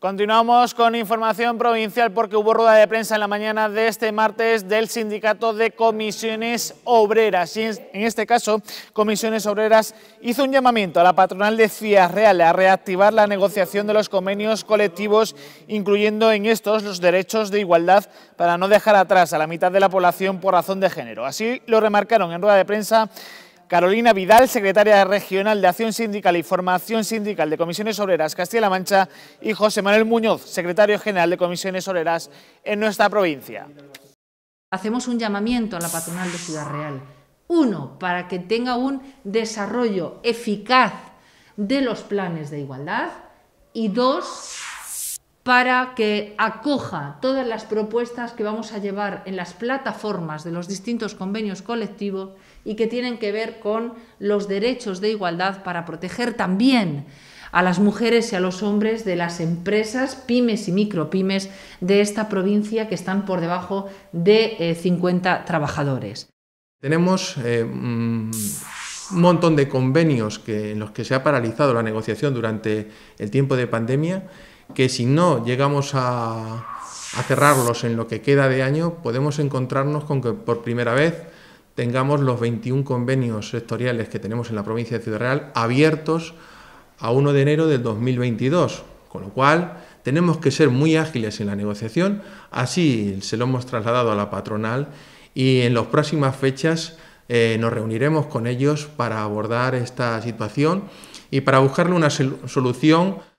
Continuamos con información provincial porque hubo rueda de prensa en la mañana de este martes del Sindicato de Comisiones Obreras. Y en este caso, Comisiones Obreras hizo un llamamiento a la patronal de Cías Real a reactivar la negociación de los convenios colectivos, incluyendo en estos los derechos de igualdad para no dejar atrás a la mitad de la población por razón de género. Así lo remarcaron en rueda de prensa Carolina Vidal, secretaria regional de Acción Sindical y Formación Sindical de Comisiones Obreras Castilla-La Mancha, y José Manuel Muñoz, secretario general de Comisiones Obreras en nuestra provincia. Hacemos un llamamiento a la patronal de Ciudad Real. Uno, para que tenga un desarrollo eficaz de los planes de igualdad y dos, para que acoja todas las propuestas que vamos a llevar en las plataformas de los distintos convenios colectivos y que tienen que ver con los derechos de igualdad para proteger también a las mujeres y a los hombres de las empresas pymes y micropymes de esta provincia que están por debajo de 50 eh, trabajadores. Tenemos eh, un montón de convenios en los que se ha paralizado la negociación durante el tiempo de pandemia que si no llegamos a, cerrarlos en lo que queda de año, podemos encontrarnos con que por primera vez tengamos los 21 convenios sectoriales que tenemos en la provincia de Ciudad Real abiertos a 1 de enero del 2022, con lo cual tenemos que ser muy ágiles en la negociación, así se lo hemos trasladado a la patronal y en las próximas fechas eh, nos reuniremos con ellos para abordar esta situación y para buscarle una solución.